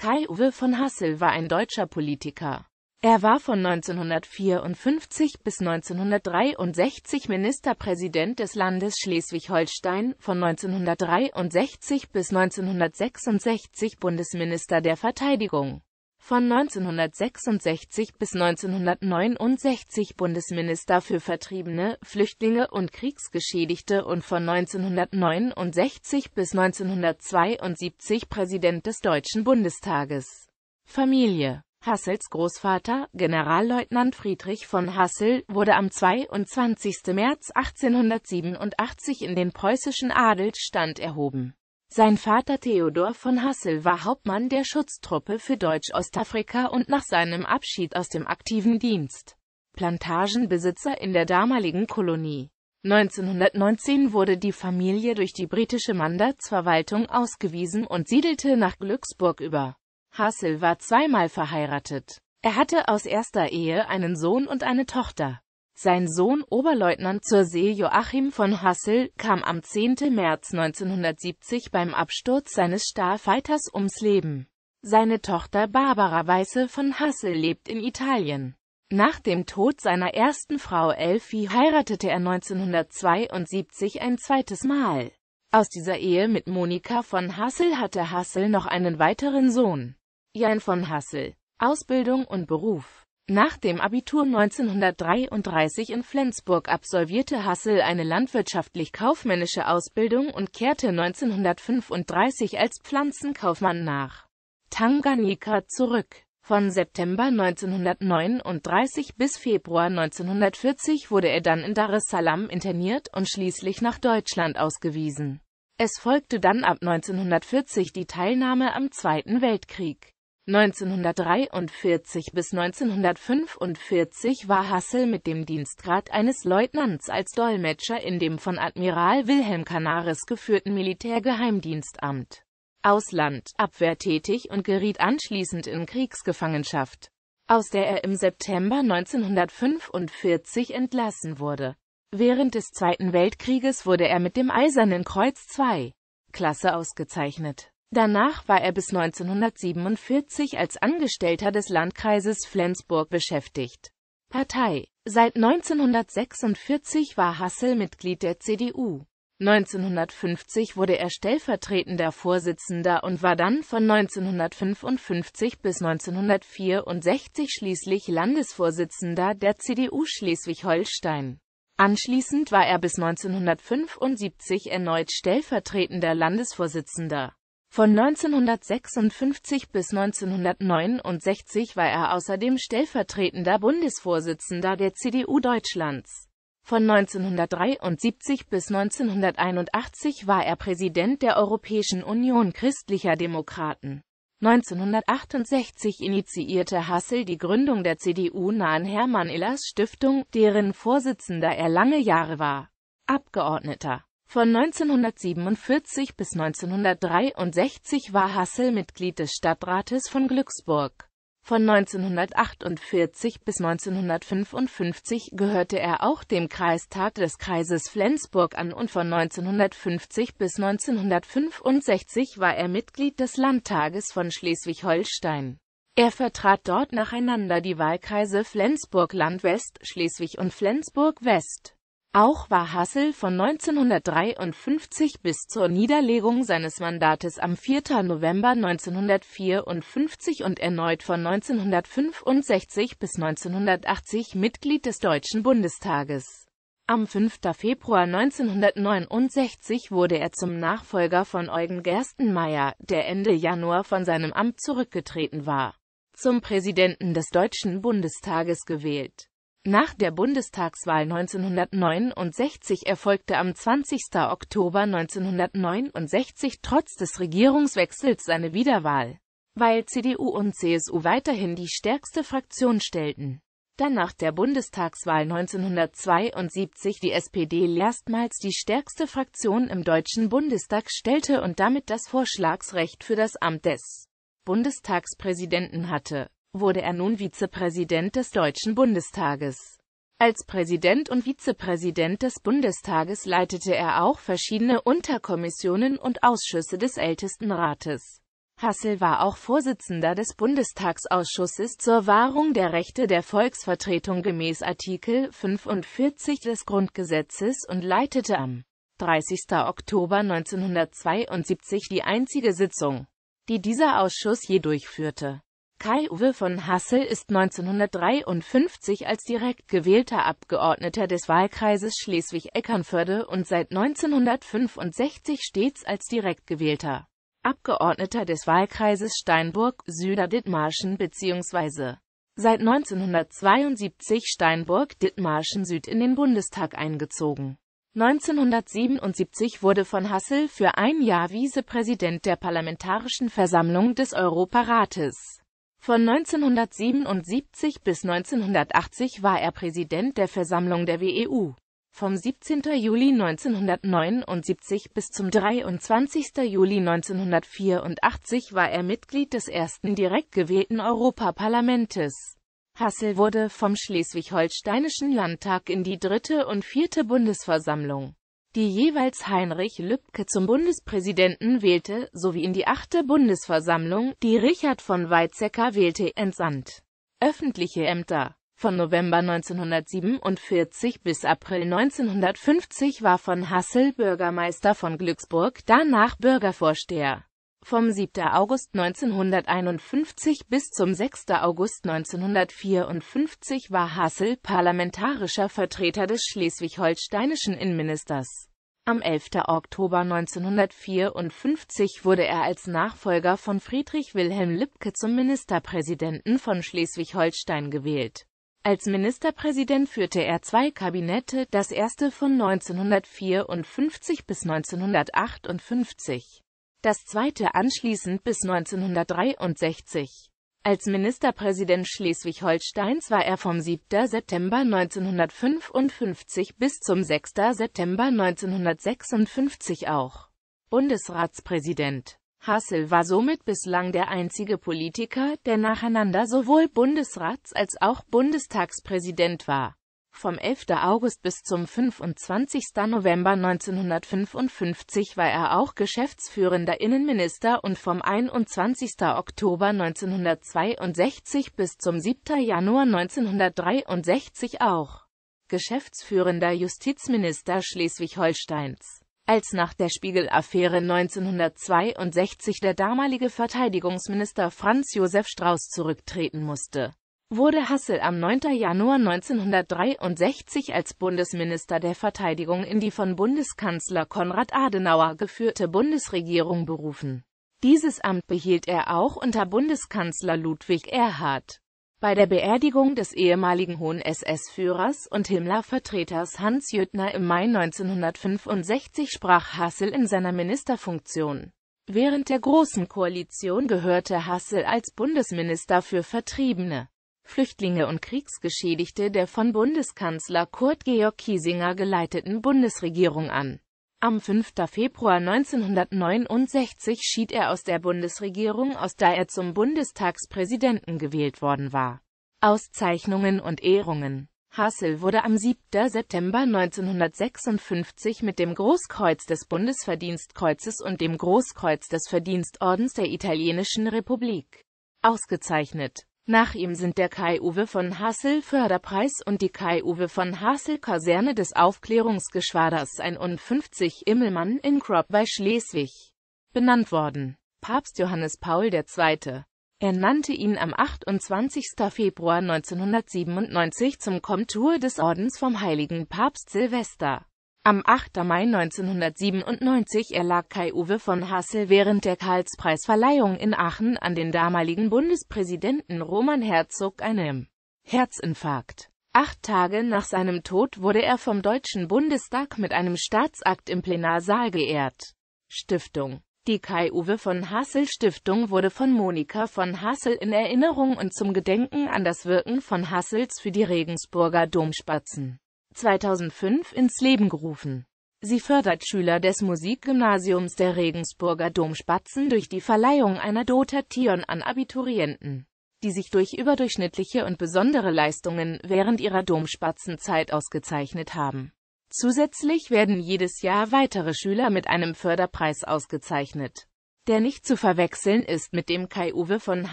Kai-Uwe von Hassel war ein deutscher Politiker. Er war von 1954 bis 1963 Ministerpräsident des Landes Schleswig-Holstein, von 1963 bis 1966 Bundesminister der Verteidigung von 1966 bis 1969 Bundesminister für Vertriebene, Flüchtlinge und Kriegsgeschädigte und von 1969 bis 1972 Präsident des Deutschen Bundestages. Familie Hassels Großvater, Generalleutnant Friedrich von Hassel, wurde am 22. März 1887 in den preußischen Adelsstand erhoben sein Vater Theodor von Hassel war Hauptmann der Schutztruppe für Deutsch-Ostafrika und nach seinem Abschied aus dem aktiven Dienst Plantagenbesitzer in der damaligen Kolonie. 1919 wurde die Familie durch die britische Mandatsverwaltung ausgewiesen und siedelte nach Glücksburg über. Hassel war zweimal verheiratet. Er hatte aus erster Ehe einen Sohn und eine Tochter. Sein Sohn Oberleutnant zur See Joachim von Hassel kam am 10. März 1970 beim Absturz seines Starfighters ums Leben. Seine Tochter Barbara Weiße von Hassel lebt in Italien. Nach dem Tod seiner ersten Frau Elfie heiratete er 1972 ein zweites Mal. Aus dieser Ehe mit Monika von Hassel hatte Hassel noch einen weiteren Sohn, Jan von Hassel. Ausbildung und Beruf nach dem Abitur 1933 in Flensburg absolvierte Hassel eine landwirtschaftlich-kaufmännische Ausbildung und kehrte 1935 als Pflanzenkaufmann nach Tanganyika zurück. Von September 1939 bis Februar 1940 wurde er dann in Dar es Salaam interniert und schließlich nach Deutschland ausgewiesen. Es folgte dann ab 1940 die Teilnahme am Zweiten Weltkrieg. 1943 bis 1945 war Hassel mit dem Dienstgrad eines Leutnants als Dolmetscher in dem von Admiral Wilhelm Canaris geführten Militärgeheimdienstamt Ausland Abwehr tätig und geriet anschließend in Kriegsgefangenschaft, aus der er im September 1945 entlassen wurde. Während des Zweiten Weltkrieges wurde er mit dem Eisernen Kreuz II Klasse ausgezeichnet. Danach war er bis 1947 als Angestellter des Landkreises Flensburg beschäftigt. Partei Seit 1946 war Hassel Mitglied der CDU. 1950 wurde er stellvertretender Vorsitzender und war dann von 1955 bis 1964 schließlich Landesvorsitzender der CDU Schleswig-Holstein. Anschließend war er bis 1975 erneut stellvertretender Landesvorsitzender. Von 1956 bis 1969 war er außerdem stellvertretender Bundesvorsitzender der CDU Deutschlands. Von 1973 bis 1981 war er Präsident der Europäischen Union christlicher Demokraten. 1968 initiierte Hassel die Gründung der CDU-nahen Hermann Illers Stiftung, deren Vorsitzender er lange Jahre war. Abgeordneter von 1947 bis 1963 war Hassel Mitglied des Stadtrates von Glücksburg. Von 1948 bis 1955 gehörte er auch dem Kreistag des Kreises Flensburg an und von 1950 bis 1965 war er Mitglied des Landtages von Schleswig-Holstein. Er vertrat dort nacheinander die Wahlkreise Flensburg-Land-West, Schleswig und Flensburg-West. Auch war Hassel von 1953 bis zur Niederlegung seines Mandates am 4. November 1954 und erneut von 1965 bis 1980 Mitglied des Deutschen Bundestages. Am 5. Februar 1969 wurde er zum Nachfolger von Eugen Gerstenmaier, der Ende Januar von seinem Amt zurückgetreten war, zum Präsidenten des Deutschen Bundestages gewählt. Nach der Bundestagswahl 1969 erfolgte am 20. Oktober 1969 trotz des Regierungswechsels seine Wiederwahl, weil CDU und CSU weiterhin die stärkste Fraktion stellten. Da nach der Bundestagswahl 1972 die SPD erstmals die stärkste Fraktion im Deutschen Bundestag stellte und damit das Vorschlagsrecht für das Amt des Bundestagspräsidenten hatte wurde er nun Vizepräsident des Deutschen Bundestages. Als Präsident und Vizepräsident des Bundestages leitete er auch verschiedene Unterkommissionen und Ausschüsse des Ältestenrates. Hassel war auch Vorsitzender des Bundestagsausschusses zur Wahrung der Rechte der Volksvertretung gemäß Artikel 45 des Grundgesetzes und leitete am 30. Oktober 1972 die einzige Sitzung, die dieser Ausschuss je durchführte. Kai-Uwe von Hassel ist 1953 als direkt gewählter Abgeordneter des Wahlkreises Schleswig-Eckernförde und seit 1965 stets als direkt gewählter Abgeordneter des Wahlkreises steinburg süder dittmarschen bzw. seit 1972 steinburg dittmarschen Süd in den Bundestag eingezogen. 1977 wurde von Hassel für ein Jahr Vizepräsident der Parlamentarischen Versammlung des Europarates. Von 1977 bis 1980 war er Präsident der Versammlung der WEU. Vom 17. Juli 1979 bis zum 23. Juli 1984 war er Mitglied des ersten direkt gewählten Europaparlamentes. Hassel wurde vom schleswig-holsteinischen Landtag in die dritte und vierte Bundesversammlung die jeweils Heinrich Lübcke zum Bundespräsidenten wählte, sowie in die achte Bundesversammlung, die Richard von Weizsäcker wählte, entsandt. Öffentliche Ämter Von November 1947 bis April 1950 war von Hassel Bürgermeister von Glücksburg, danach Bürgervorsteher vom 7. August 1951 bis zum 6. August 1954 war Hassel parlamentarischer Vertreter des schleswig-holsteinischen Innenministers. Am 11. Oktober 1954 wurde er als Nachfolger von Friedrich Wilhelm Lübcke zum Ministerpräsidenten von Schleswig-Holstein gewählt. Als Ministerpräsident führte er zwei Kabinette, das erste von 1954 bis 1958 das zweite anschließend bis 1963. Als Ministerpräsident Schleswig-Holsteins war er vom 7. September 1955 bis zum 6. September 1956 auch Bundesratspräsident. Hassel war somit bislang der einzige Politiker, der nacheinander sowohl Bundesrats- als auch Bundestagspräsident war. Vom 11. August bis zum 25. November 1955 war er auch geschäftsführender Innenminister und vom 21. Oktober 1962 bis zum 7. Januar 1963 auch geschäftsführender Justizminister Schleswig-Holsteins. Als nach der Spiegel-Affäre 1962 der damalige Verteidigungsminister Franz Josef Strauß zurücktreten musste wurde Hassel am 9. Januar 1963 als Bundesminister der Verteidigung in die von Bundeskanzler Konrad Adenauer geführte Bundesregierung berufen. Dieses Amt behielt er auch unter Bundeskanzler Ludwig Erhard. Bei der Beerdigung des ehemaligen hohen SS-Führers und Himmler-Vertreters Hans Jüttner im Mai 1965 sprach Hassel in seiner Ministerfunktion. Während der Großen Koalition gehörte Hassel als Bundesminister für Vertriebene Flüchtlinge und Kriegsgeschädigte der von Bundeskanzler Kurt Georg Kiesinger geleiteten Bundesregierung an. Am 5. Februar 1969 schied er aus der Bundesregierung aus, der er zum Bundestagspräsidenten gewählt worden war. Auszeichnungen und Ehrungen Hassel wurde am 7. September 1956 mit dem Großkreuz des Bundesverdienstkreuzes und dem Großkreuz des Verdienstordens der Italienischen Republik ausgezeichnet. Nach ihm sind der Kai-Uwe von Hassel Förderpreis und die Kai-Uwe von Hassel Kaserne des Aufklärungsgeschwaders 51 Immelmann in Krop bei Schleswig benannt worden. Papst Johannes Paul II. Er nannte ihn am 28. Februar 1997 zum Komtur des Ordens vom heiligen Papst Silvester. Am 8. Mai 1997 erlag Kai-Uwe von Hassel während der Karlspreisverleihung in Aachen an den damaligen Bundespräsidenten Roman Herzog einem Herzinfarkt. Acht Tage nach seinem Tod wurde er vom Deutschen Bundestag mit einem Staatsakt im Plenarsaal geehrt. Stiftung Die Kai-Uwe von Hassel Stiftung wurde von Monika von Hassel in Erinnerung und zum Gedenken an das Wirken von Hassels für die Regensburger Domspatzen 2005 ins Leben gerufen. Sie fördert Schüler des Musikgymnasiums der Regensburger Domspatzen durch die Verleihung einer Dotation an Abiturienten, die sich durch überdurchschnittliche und besondere Leistungen während ihrer Domspatzenzeit ausgezeichnet haben. Zusätzlich werden jedes Jahr weitere Schüler mit einem Förderpreis ausgezeichnet der nicht zu verwechseln ist mit dem Kai-Uwe von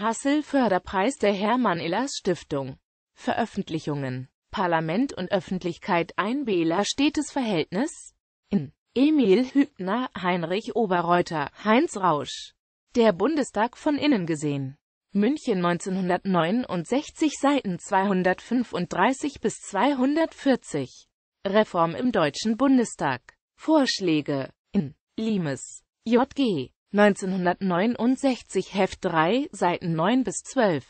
Hassel Förderpreis der Hermann Ehlers Stiftung. Veröffentlichungen Parlament und Öffentlichkeit ein Bela stetes Verhältnis in Emil Hübner, Heinrich Oberreuter, Heinz Rausch. Der Bundestag von innen gesehen. München 1969 Seiten 235 bis 240. Reform im Deutschen Bundestag. Vorschläge in Limes, JG. 1969 Heft 3, Seiten 9 bis 12.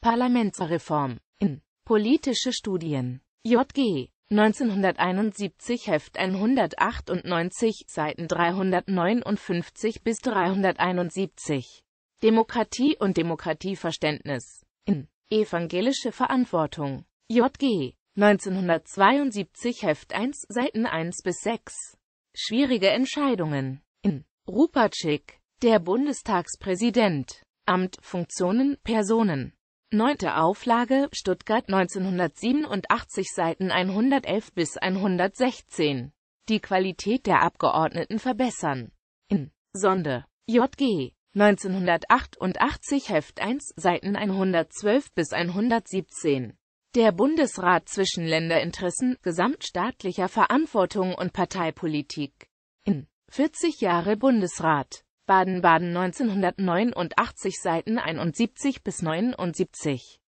Parlamentsreform in Politische Studien. JG. 1971 Heft 198, Seiten 359 bis 371. Demokratie und Demokratieverständnis. In Evangelische Verantwortung. JG. 1972 Heft 1, Seiten 1 bis 6. Schwierige Entscheidungen. In Rupacik. Der Bundestagspräsident. Amt, Funktionen, Personen. Neunte Auflage, Stuttgart 1987, Seiten 111 bis 116. Die Qualität der Abgeordneten verbessern. In Sonde. JG. 1988 Heft 1, Seiten 112 bis 117. Der Bundesrat zwischen Länderinteressen, gesamtstaatlicher Verantwortung und Parteipolitik. In 40 Jahre Bundesrat. Baden-Baden 1989 Seiten 71 bis 79